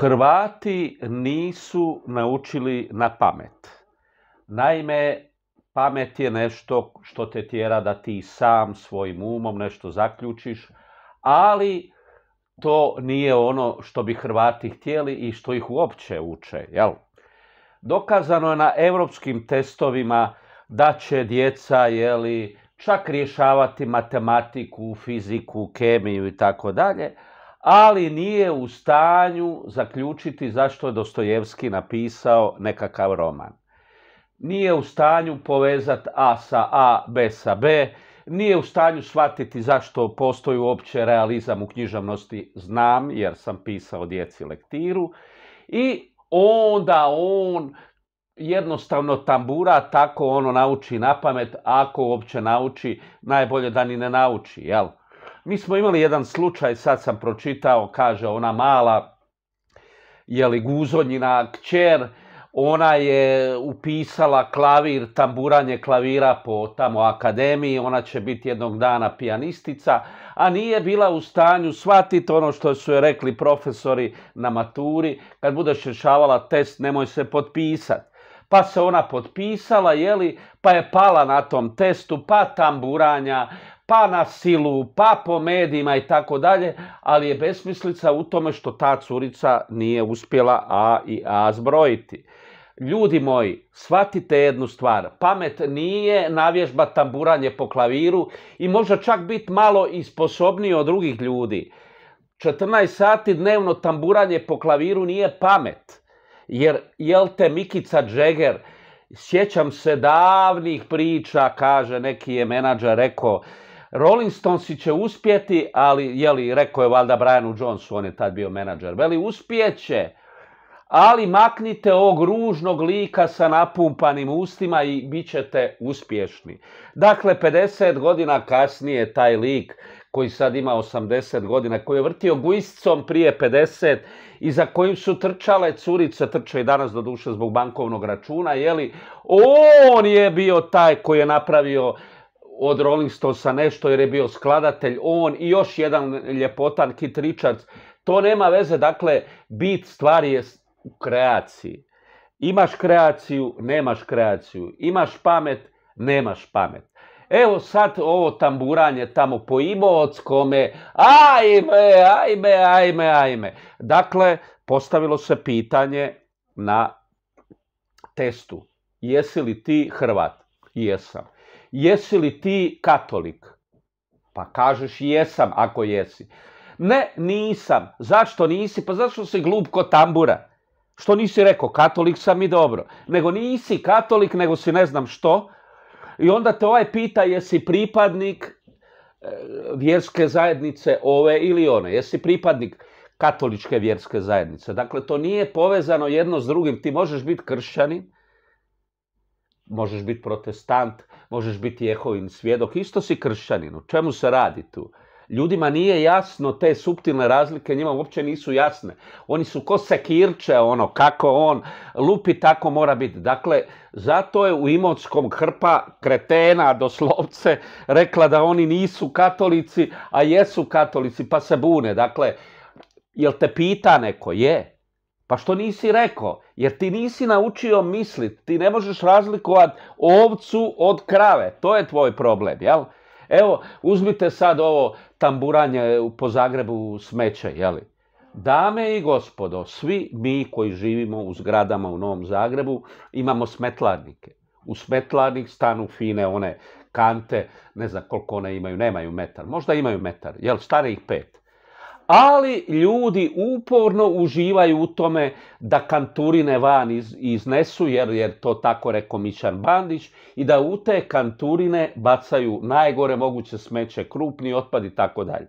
Hrvati nisu naučili na pamet. Naime, pamet je nešto što te tjera da ti sam svojim umom nešto zaključiš, ali to nije ono što bi Hrvati htjeli i što ih uopće uče. Jel? Dokazano je na europskim testovima da će djeca jeli, čak rješavati matematiku, fiziku, kemiju i tako dalje, ali nije u stanju zaključiti zašto je Dostojevski napisao nekakav roman. Nije u stanju povezati A sa A, B sa B, nije u stanju shvatiti zašto postoji uopće realizam u književnosti, znam jer sam pisao djeci lektiru, i onda on jednostavno tambura, tako ono nauči na pamet, ako uopće nauči, najbolje da ni ne nauči, jel'? Mi smo imali jedan slučaj, sad sam pročitao, kaže ona mala, je li guzonjina kćer, ona je upisala klavir, tamburanje klavira po tamo akademiji, ona će biti jednog dana pijanistica, a nije bila u stanju shvatiti ono što su joj rekli profesori na maturi, kad budeš rješavala test nemoj se potpisati. Pa se ona potpisala, jeli, pa je pala na tom testu, pa tamburanja, pa na silu, pa po medijima i tako dalje, ali je besmislica u tome što ta curica nije uspjela A i A zbrojiti. Ljudi moji, shvatite jednu stvar, pamet nije navježba tamburanje po klaviru i može čak biti malo isposobniji od drugih ljudi. 14 sati dnevno tamburanje po klaviru nije pamet, jer jel te Mikica Džeger, sjećam se davnih priča, kaže neki je menadžer rekao, Rolling Stonesi će uspjeti, ali, jeli, rekao je valjda Brianu Jonesu, on je tad bio menadžer, veli, uspjeće, ali maknite ovog ružnog lika sa napumpanim ustima i bit ćete uspješni. Dakle, 50 godina kasnije taj lik koji sad ima 80 godina, koji je vrtio gujscom prije 50 i za kojim su trčale curice, trče i danas do duše zbog bankovnog računa, jeli, on je bio taj koji je napravio od Rolling Stonesa nešto jer je bio skladatelj on i još jedan ljepotan Kit Richards. To nema veze, dakle, bit stvari je u kreaciji. Imaš kreaciju, nemaš kreaciju. Imaš pamet, nemaš pamet. Evo sad ovo tamburanje tamo po imotskome ajme, ajme, ajme, ajme. Dakle, postavilo se pitanje na testu. Jesi li ti Hrvat? Jesam jesi li ti katolik? Pa kažeš jesam ako jesi. Ne, nisam. Zašto nisi? Pa zašto si glup tambura? Što nisi rekao, katolik sam i dobro. Nego nisi katolik, nego si ne znam što. I onda te ovaj pita jesi pripadnik e, vjerske zajednice ove ili one. Jesi pripadnik katoličke vjerske zajednice. Dakle, to nije povezano jedno s drugim. Ti možeš biti kršćanin, možeš biti protestant, možeš biti jehovin svjedok, isto si kršćanin. U čemu se radi tu? Ljudima nije jasno te suptilne razlike, njima uopće nisu jasne. Oni su ko sekirče, ono, kako on lupi, tako mora biti. Dakle, zato je u Imotskom hrpa kretena doslovce rekla da oni nisu katolici, a jesu katolici, pa se bune. Dakle, jel te pita neko? Je. Pa što nisi rekao? Jer ti nisi naučio mislit. Ti ne možeš razlikovat ovcu od krave. To je tvoj problem, jel? Evo, uzmite sad ovo tamburanje po Zagrebu smeće, jeli? Dame i gospodo, svi mi koji živimo u zgradama u Novom Zagrebu imamo smetlarnike. U smetlarnik stanu fine one kante, ne znam koliko one imaju, nemaju metar, možda imaju metar, jel, stare ih pet ali ljudi uporno uživaju u tome da kanturine van iznesu, jer je to tako rekao Mićan Bandić, i da u te kanturine bacaju najgore moguće smeće, krupni otpad i tako dalje.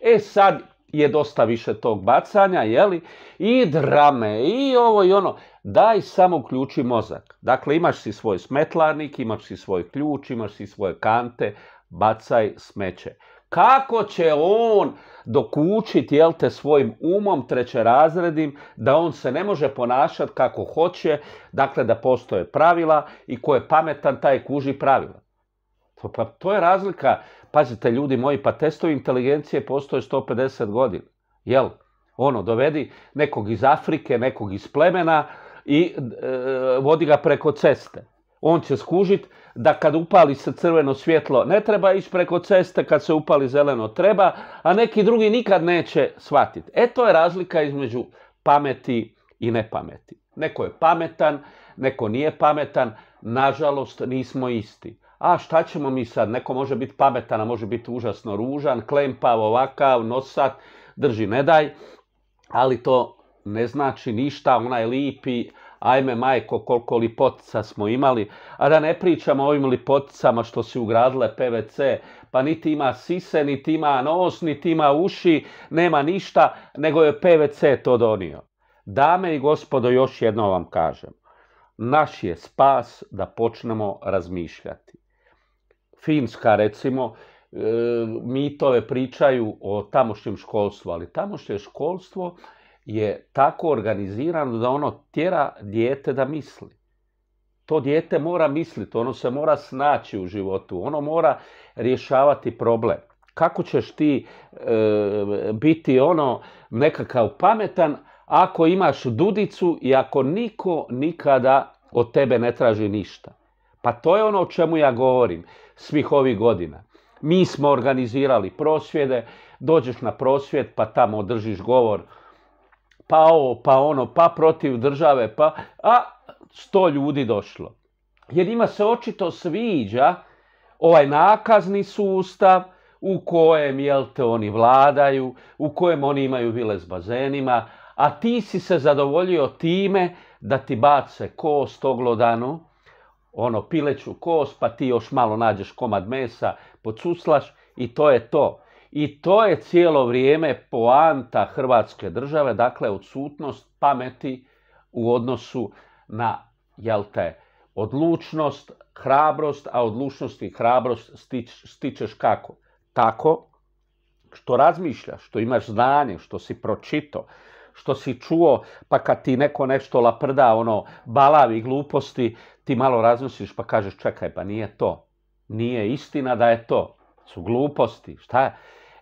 E sad je dosta više tog bacanja, jeli? I drame, i ovo i ono. Daj samo ključi mozak. Dakle, imaš si svoj smetlarnik, imaš si svoj ključ, imaš si svoje kante, bacaj smeće. Kako će on dokučiti jel te svojim umom razredim, da on se ne može ponašati kako hoće, dakle da postoje pravila i ko je pametan taj kuži pravila. Pa to je razlika, pazite ljudi moji, pa testovi inteligencije postoje 150 godina, jel? Ono, dovedi nekog iz Afrike, nekog iz plemena i e, vodi ga preko ceste on će skužit da kad upali se crveno svjetlo ne treba ići preko ceste, kad se upali zeleno treba, a neki drugi nikad neće shvatiti. E to je razlika između pameti i nepameti. Neko je pametan, neko nije pametan, nažalost nismo isti. A šta ćemo mi sad? Neko može biti pametan, a može biti užasno ružan, klempav, ovakav, nosat, drži, ne daj. Ali to ne znači ništa, onaj lipi, ajme majko koliko lipotica smo imali, a da ne pričamo o ovim lipoticama što su ugradile PVC, pa niti ima sise, niti ima nos, niti ima uši, nema ništa, nego je PVC to donio. Dame i gospodo, još jedno vam kažem, naš je spas da počnemo razmišljati. Finska recimo, e, mitove pričaju o tamošnjem školstvu, ali tamošnje školstvo je tako organizirano da ono tjera dijete da misli. To dijete mora misliti, ono se mora snaći u životu, ono mora rješavati problem. Kako ćeš ti e, biti ono nekakav pametan ako imaš dudicu i ako niko nikada od tebe ne traži ništa? Pa to je ono o čemu ja govorim svih ovih godina. Mi smo organizirali prosvjede, dođeš na prosvjed pa tamo držiš govor pa ovo, pa ono, pa protiv države, pa... A sto ljudi došlo. Jer ima se očito sviđa ovaj nakazni sustav u kojem, jel te, oni vladaju, u kojem oni imaju vile s bazenima, a ti si se zadovoljio time da ti bace kost oglodanu, ono pileću kost, pa ti još malo nađeš komad mesa, pocuslaš i to je to. I to je cijelo vrijeme poanta Hrvatske države, dakle odsutnost pameti u odnosu na, jel te, odlučnost, hrabrost, a odlučnost i hrabrost stičeš kako? Tako što razmišljaš, što imaš znanje, što si pročito, što si čuo, pa kad ti neko nešto laprda, ono, balavi gluposti, ti malo razmisliš pa kažeš čekaj, pa nije to. Nije istina da je to. Su gluposti, šta je?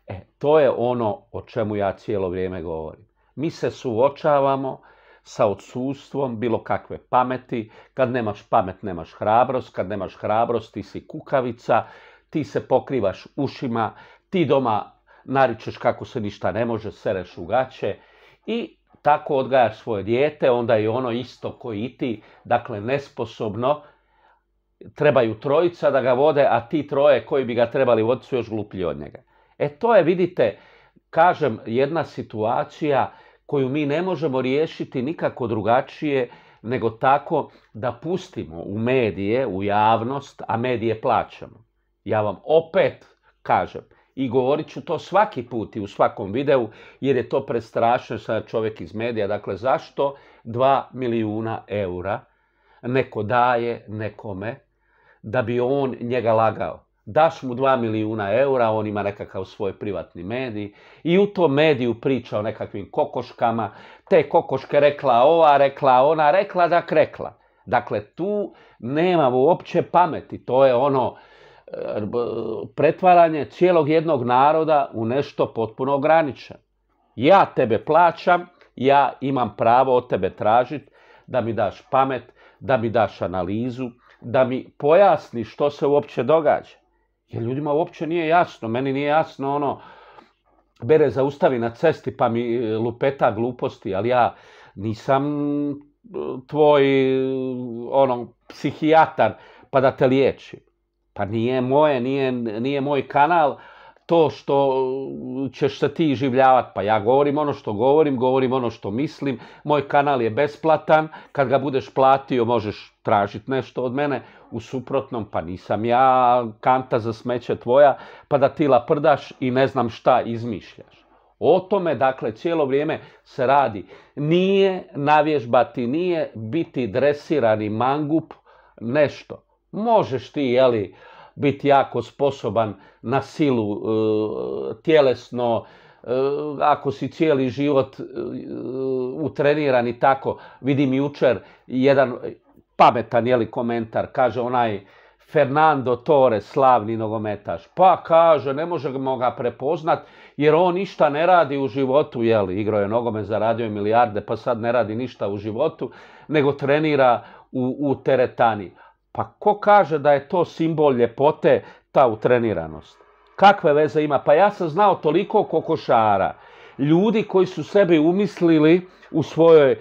E, to je ono o čemu ja cijelo vrijeme govorim. Mi se suočavamo sa odsustvom bilo kakve pameti. Kad nemaš pamet, nemaš hrabrost. Kad nemaš hrabrost, ti si kukavica. Ti se pokrivaš ušima. Ti doma naričeš kako se ništa ne može, sereš u gaće. I tako odgajaš svoje dijete, onda je ono isto koji i ti, dakle nesposobno, trebaju trojica da ga vode, a ti troje koji bi ga trebali voditi su još gluplji od njega. E to je, vidite, kažem, jedna situacija koju mi ne možemo riješiti nikako drugačije nego tako da pustimo u medije, u javnost, a medije plaćamo. Ja vam opet kažem i govorit ću to svaki put i u svakom videu jer je to prestrašno sa čovjek iz medija. Dakle, zašto 2 milijuna eura neko daje nekome da bi on njega lagao? Daš mu 2 milijuna eura, on ima nekakav svoj privatni medij i u tom mediju priča o nekakvim kokoškama. Te kokoške rekla ova, rekla ona, rekla da rekla. Dakle, tu nema uopće pameti. To je ono e, pretvaranje cijelog jednog naroda u nešto potpuno ograničeno. Ja tebe plaćam, ja imam pravo od tebe tražiti da mi daš pamet, da mi daš analizu, da mi pojasni što se uopće događa. Jer ljudima uopće nije jasno, meni nije jasno ono, bere zaustavi na cesti pa mi e, lupeta gluposti, ali ja nisam e, tvoj ono, psihijatar pa da te liječi. Pa nije moje, nije, nije moj kanal, to što ćeš se ti življavati. Pa ja govorim ono što govorim, govorim ono što mislim. Moj kanal je besplatan, kad ga budeš platio možeš tražiti nešto od mene. U suprotnom, pa nisam ja kanta za smeće tvoja, pa da ti laprdaš i ne znam šta izmišljaš. O tome, dakle, cijelo vrijeme se radi. Nije navježbati, nije biti dresirani mangup, nešto. Možeš ti, jeli, biti jako sposoban na silu, e, tjelesno, e, ako si cijeli život e, utreniran i tako. Vidim jučer jedan pametan jeli, komentar, kaže onaj Fernando Tore, slavni nogometaš. Pa kaže, ne možemo ga prepoznat jer on ništa ne radi u životu, jeli, igrao je nogome, zaradio je milijarde, pa sad ne radi ništa u životu, nego trenira u teretani. Pa ko kaže da je to simbol ljepote, ta utreniranost? Kakve veze ima? Pa ja sam znao toliko kokošara. Ljudi koji su sebi umislili u svojoj e,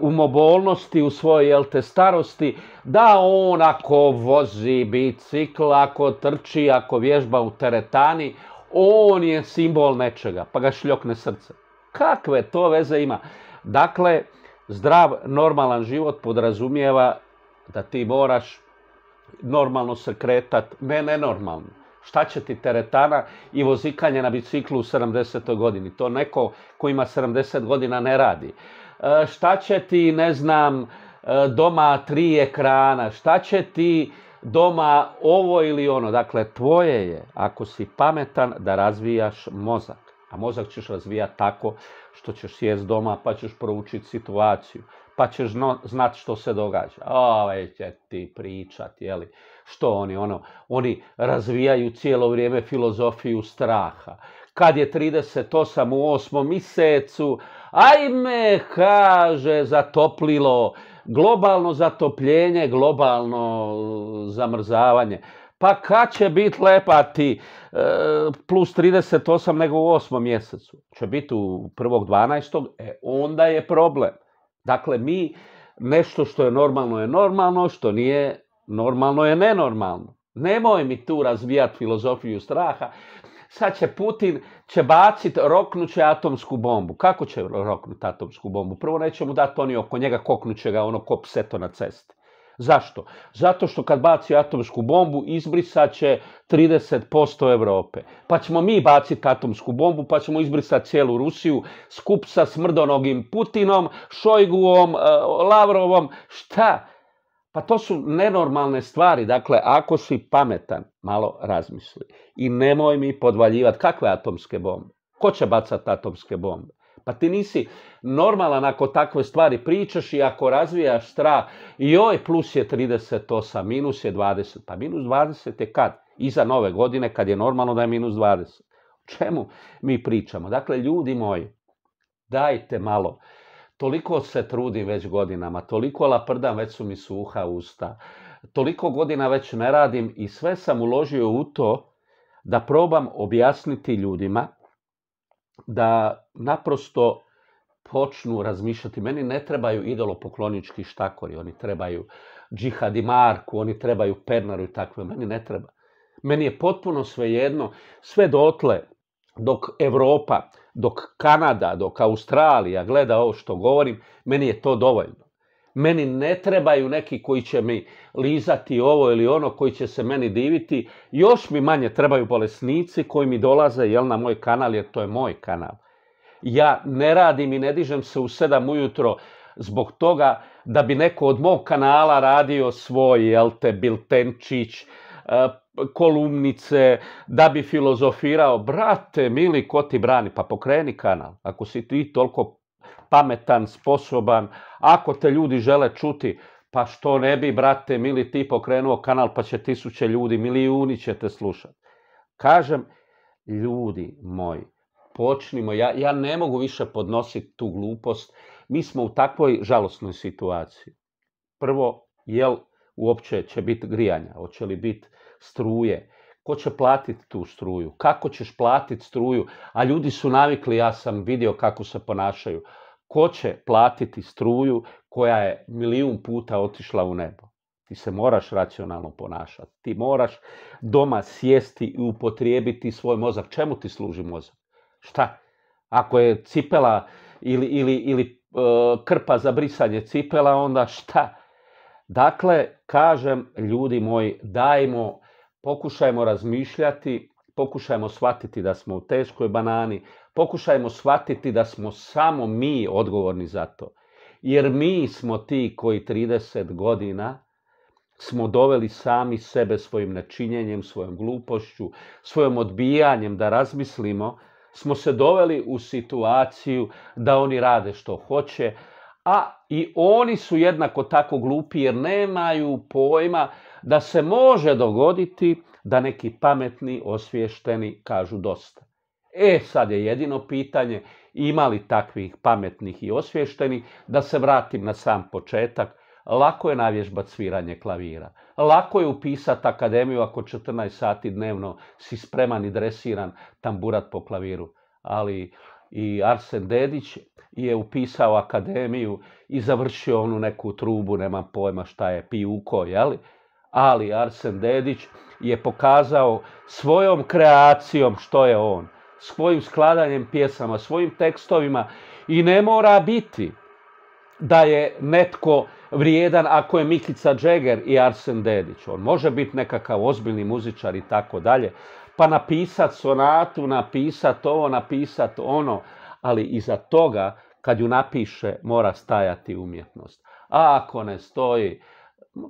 umobolnosti, u svojoj jel te, starosti, da on ako vozi bicikl, ako trči, ako vježba u teretani, on je simbol nečega, pa ga šljokne srce. Kakve to veze ima? Dakle, zdrav, normalan život podrazumijeva da ti moraš normalno se kretat, ne nenormalno. Šta će ti teretana i vozikanje na biciklu u 70. godini? To neko ko ima 70 godina ne radi. E, šta će ti, ne znam, e, doma tri ekrana? Šta će ti doma ovo ili ono? Dakle, tvoje je, ako si pametan, da razvijaš mozak. A mozak ćeš razvijati tako što ćeš sjest doma pa ćeš proučiti situaciju pa ćeš znati što se događa. Ovaj će ti pričat, jeli. Što oni, ono, oni razvijaju cijelo vrijeme filozofiju straha. Kad je 38 u 8. mjesecu, ajme, kaže, zatoplilo, globalno zatopljenje, globalno zamrzavanje. Pa kad će biti lepati e, plus 38 nego u 8. mjesecu? Će biti u 12 E, onda je problem. Dakle, mi nešto što je normalno je normalno, što nije normalno je nenormalno. Nemoj mi tu razvijati filozofiju straha. Sad će Putin će bacit, će atomsku bombu. Kako će roknut atomsku bombu? Prvo neće mu dati oni oko njega, će ga ono ko pseto na cesti. Zašto? Zato što kad baci atomsku bombu izbrisat će 30% Europe. Pa ćemo mi baciti atomsku bombu, pa ćemo izbrisati cijelu Rusiju, skup sa smrdonogim Putinom, Šojguom, e, Lavrovom, šta? Pa to su nenormalne stvari, dakle, ako si pametan, malo razmisli. I nemoj mi podvaljivati kakve atomske bombe. Ko će bacati atomske bombe? Pa ti nisi normalan ako takve stvari pričaš i ako razvijaš strah. Joj, plus je 38, minus je 20. Pa minus 20 je kad? Iza nove godine kad je normalno da je minus 20. O čemu mi pričamo? Dakle, ljudi moji, dajte malo. Toliko se trudim već godinama, toliko laprdam, već su mi suha usta. Toliko godina već ne radim i sve sam uložio u to da probam objasniti ljudima da naprosto počnu razmišljati. Meni ne trebaju idolopoklonički štakori, oni trebaju i Marku, oni trebaju Pernaru i takve, meni ne treba. Meni je potpuno svejedno, sve dotle, dok Europa, dok Kanada, dok Australija gleda ovo što govorim, meni je to dovoljno. Meni ne trebaju neki koji će mi lizati ovo ili ono, koji će se meni diviti. Još mi manje trebaju bolesnici koji mi dolaze jel, na moj kanal, jer to je moj kanal. Ja ne radim i ne dižem se u sedam ujutro zbog toga da bi neko od mog kanala radio svoj, jel te, biltenčić, e, kolumnice, da bi filozofirao, brate, mili, ko ti brani, pa pokreni kanal. Ako si ti toliko pametan, sposoban. Ako te ljudi žele čuti, pa što ne bi, brate, mili ti pokrenuo kanal pa će tisuće ljudi, milijuni će te slušati. Kažem, ljudi moji, počnimo, ja, ja ne mogu više podnositi tu glupost. Mi smo u takvoj žalostnoj situaciji. Prvo, jel uopće će biti grijanja, hoće li biti struje, ko će platiti tu struju, kako ćeš platiti struju, a ljudi su navikli, ja sam vidio kako se ponašaju. Ko će platiti struju koja je milijun puta otišla u nebo? Ti se moraš racionalno ponašati. Ti moraš doma sjesti i upotrijebiti svoj mozak. Čemu ti služi mozak? Šta? Ako je cipela ili, ili, ili e, krpa za brisanje cipela, onda šta? Dakle, kažem, ljudi moji, dajmo, pokušajmo razmišljati, pokušajmo shvatiti da smo u teškoj banani, Pokušajmo shvatiti da smo samo mi odgovorni za to. Jer mi smo ti koji 30 godina smo doveli sami sebe svojim nečinjenjem, svojom glupošću, svojom odbijanjem da razmislimo, smo se doveli u situaciju da oni rade što hoće, a i oni su jednako tako glupi jer nemaju pojma da se može dogoditi da neki pametni, osviješteni kažu dosta. E sad je jedino pitanje ima li takvih pametnih i osvještenih da se vratim na sam početak. Lako je navježbat sviranje klavira. Lako je upisati akademiju ako 14 sati dnevno si spreman i dresiran tamburat po klaviru. Ali i Arsen Dedić je upisao akademiju i završio onu neku trubu, nemam pojma šta je, pijuko, jeli? Ali Arsen Dedić je pokazao svojom kreacijom što je on svojim skladanjem pjesama, svojim tekstovima i ne mora biti da je netko vrijedan ako je Mikica Džeger i Arsen Dedić. On može biti nekakav ozbiljni muzičar i tako dalje. Pa napisat sonatu, napisat ovo, napisat ono. Ali iza toga, kad ju napiše, mora stajati umjetnost. A ako ne stoji,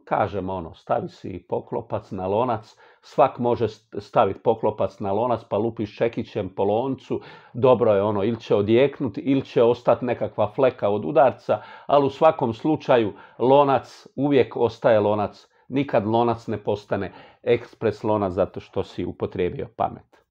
kažem ono, stavi si poklopac na lonac, svak može staviti poklopac na lonac pa lupiš čekićem po loncu, dobro je ono, ili će odjeknuti, ili će ostati nekakva fleka od udarca, ali u svakom slučaju lonac, uvijek ostaje lonac, nikad lonac ne postane ekspres lonac zato što si upotrijebio pamet.